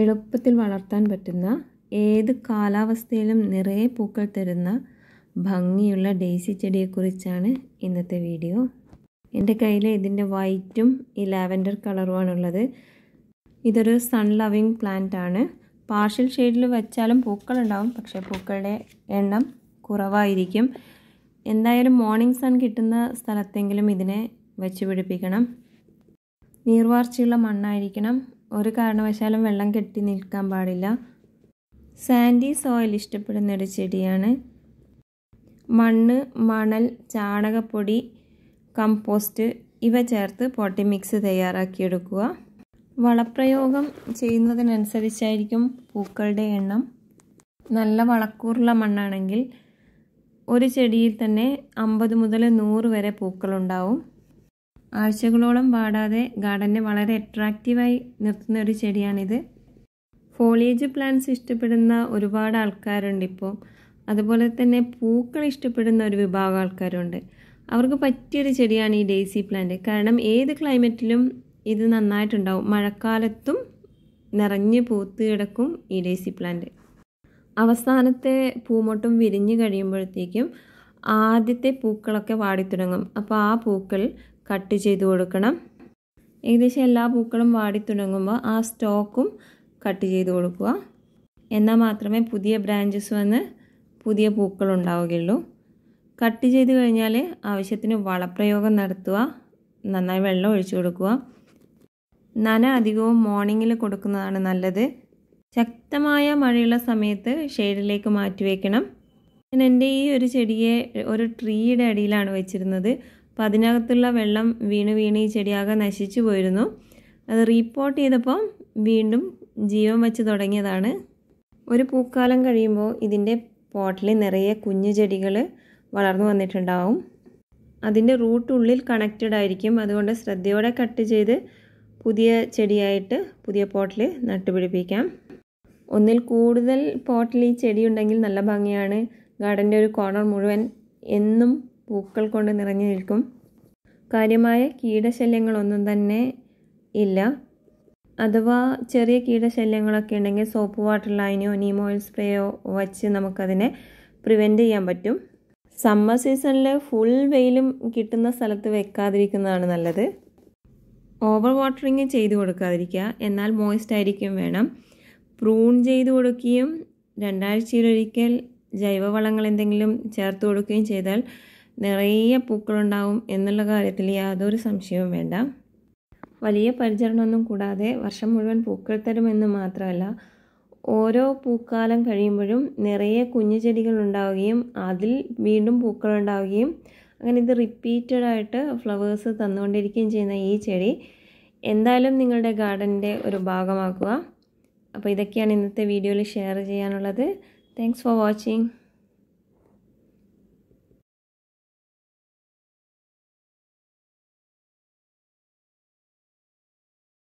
എളുപ്പത്തിൽ വളർത്താൻ പറ്റുന്ന ഏത് കാലാവസ്ഥയിലും നിറയെ പൂക്കൾ തരുന്ന ഭംഗിയുള്ള ഡെയ്സി ചെടിയെക്കുറിച്ചാണ് ഇന്നത്തെ വീഡിയോ എൻ്റെ കയ്യിൽ ഇതിൻ്റെ വൈറ്റും ഈ ലാവൻഡർ കളറുമാണുള്ളത് ഇതൊരു സൺ ലവിങ് പ്ലാന്റ് ആണ് പാർഷ്യൽ ഷെയ്ഡിൽ വെച്ചാലും പൂക്കളുണ്ടാവും പക്ഷേ പൂക്കളുടെ എണ്ണം കുറവായിരിക്കും എന്തായാലും മോർണിംഗ് സൺ കിട്ടുന്ന സ്ഥലത്തെങ്കിലും ഇതിനെ വെച്ച് പിടിപ്പിക്കണം നീർവാർച്ചയുള്ള മണ്ണായിരിക്കണം ഒരു കാരണവശാലും വെള്ളം കെട്ടി നിൽക്കാൻ പാടില്ല സാൻഡി സോയിൽ ഇഷ്ടപ്പെടുന്ന ഒരു ചെടിയാണ് മണ്ണ് മണൽ ചാണകപ്പൊടി കമ്പോസ്റ്റ് ഇവ ചേർത്ത് പോട്ടി മിക്സ് തയ്യാറാക്കിയെടുക്കുക വളപ്രയോഗം ചെയ്യുന്നതിനനുസരിച്ചായിരിക്കും പൂക്കളുടെ എണ്ണം നല്ല വളക്കൂറുള്ള മണ്ണാണെങ്കിൽ ഒരു ചെടിയിൽ തന്നെ അമ്പത് മുതൽ നൂറ് വരെ പൂക്കളുണ്ടാവും ആഴ്ചകളോളം വാടാതെ ഗാർഡനെ വളരെ അട്രാക്റ്റീവായി നിർത്തുന്ന ഒരു ചെടിയാണിത് ഫോളിയേജ് പ്ലാന്റ്സ് ഇഷ്ടപ്പെടുന്ന ഒരുപാട് ആൾക്കാരുണ്ട് ഇപ്പോൾ അതുപോലെ തന്നെ പൂക്കൾ ഇഷ്ടപ്പെടുന്ന ഒരു വിഭാഗം ആൾക്കാരുണ്ട് അവർക്ക് പറ്റിയൊരു ചെടിയാണ് ഈ ഡെയ്സി പ്ലാന്റ് കാരണം ഏത് ക്ലൈമറ്റിലും ഇത് നന്നായിട്ടുണ്ടാവും മഴക്കാലത്തും നിറഞ്ഞ് പൂത്ത് കിടക്കും ഈ ഡെയ്സി പ്ലാന്റ് അവസാനത്തെ പൂമൊട്ടും വിരിഞ്ഞു കഴിയുമ്പോഴത്തേക്കും ആദ്യത്തെ പൂക്കളൊക്കെ വാടിത്തുടങ്ങും അപ്പോൾ ആ പൂക്കൾ കട്ട് ചെയ്ത് കൊടുക്കണം ഏകദേശം എല്ലാ പൂക്കളും വാടി തുടങ്ങുമ്പോൾ ആ സ്റ്റോക്കും കട്ട് ചെയ്ത് കൊടുക്കുക എന്നാൽ മാത്രമേ പുതിയ ബ്രാഞ്ചസ് വന്ന് പുതിയ പൂക്കൾ ഉണ്ടാവുകയുള്ളൂ കട്ട് ചെയ്ത് കഴിഞ്ഞാൽ ആവശ്യത്തിന് വളപ്രയോഗം നടത്തുക നന്നായി വെള്ളം ഒഴിച്ചു കൊടുക്കുക നന അധികവും മോർണിംഗിൽ കൊടുക്കുന്നതാണ് നല്ലത് ശക്തമായ മഴയുള്ള സമയത്ത് ഷെയ്ഡിലേക്ക് മാറ്റി വയ്ക്കണം ഞാൻ എൻ്റെ ഈ ഒരു ചെടിയെ ഒരു ട്രീയുടെ അടിയിലാണ് വെച്ചിരുന്നത് അപ്പോൾ അതിനകത്തുള്ള വെള്ളം വീണ് വീണ് ഈ ചെടിയാകെ നശിച്ചു പോയിരുന്നു അത് റീപ്പോർട്ട് ചെയ്തപ്പോൾ വീണ്ടും ജീവൻ വച്ച് തുടങ്ങിയതാണ് ഒരു പൂക്കാലം കഴിയുമ്പോൾ ഇതിൻ്റെ പോട്ടിൽ നിറയെ കുഞ്ഞു ചെടികൾ വളർന്നു വന്നിട്ടുണ്ടാവും അതിൻ്റെ റൂട്ട് ഉള്ളിൽ കണക്റ്റഡ് ആയിരിക്കും അതുകൊണ്ട് ശ്രദ്ധയോടെ കട്ട് ചെയ്ത് പുതിയ ചെടിയായിട്ട് പുതിയ പോട്ടിൽ നട്ടുപിടിപ്പിക്കാം ഒന്നിൽ കൂടുതൽ പോട്ടിൽ ഈ ചെടി ഉണ്ടെങ്കിൽ നല്ല ഭംഗിയാണ് ഗാർഡൻ്റെ ഒരു കോർണർ മുഴുവൻ എന്നും പൂക്കൾ കൊണ്ട് നിറഞ്ഞു നിൽക്കും കാര്യമായ കീടശല്യങ്ങളൊന്നും തന്നെ ഇല്ല അഥവാ ചെറിയ കീടശല്യങ്ങളൊക്കെ ഉണ്ടെങ്കിൽ സോപ്പ് വാട്ടർ ലൈനോ നീം ഓയിൽ സ്പ്രേയോ വച്ച് നമുക്കതിനെ പ്രിവെൻറ്റ് ചെയ്യാൻ പറ്റും സമ്മർ സീസണിൽ ഫുൾ വെയിലും കിട്ടുന്ന സ്ഥലത്ത് വെക്കാതിരിക്കുന്നതാണ് നല്ലത് ഓവർ വാട്ടറിങ് ചെയ്തു കൊടുക്കാതിരിക്കുക എന്നാൽ മോയിസ്റ്റ് ആയിരിക്കും വേണം പ്രൂൺ ചെയ്തു കൊടുക്കുകയും രണ്ടാഴ്ചയിലൊരിക്കൽ ജൈവവളങ്ങൾ എന്തെങ്കിലും ചേർത്ത് കൊടുക്കുകയും ചെയ്താൽ നിറയെ പൂക്കളുണ്ടാവും എന്നുള്ള കാര്യത്തിൽ യാതൊരു സംശയവും വേണ്ട വലിയ പരിചരണമൊന്നും കൂടാതെ വർഷം മുഴുവൻ പൂക്കൾ തരുമെന്ന് മാത്രമല്ല ഓരോ പൂക്കാലം കഴിയുമ്പോഴും നിറയെ കുഞ്ഞു ചെടികൾ ഉണ്ടാവുകയും അതിൽ വീണ്ടും പൂക്കൾ ഉണ്ടാവുകയും അങ്ങനെ ഇത് റിപ്പീറ്റഡ് ആയിട്ട് ഫ്ലവേഴ്സ് തന്നുകൊണ്ടിരിക്കുകയും ചെയ്യുന്ന ഈ ചെടി എന്തായാലും നിങ്ങളുടെ ഗാർഡനിൻ്റെ ഒരു ഭാഗമാക്കുക അപ്പോൾ ഇതൊക്കെയാണ് ഇന്നത്തെ വീഡിയോയിൽ ഷെയർ ചെയ്യാനുള്ളത് താങ്ക്സ് ഫോർ വാച്ചിങ്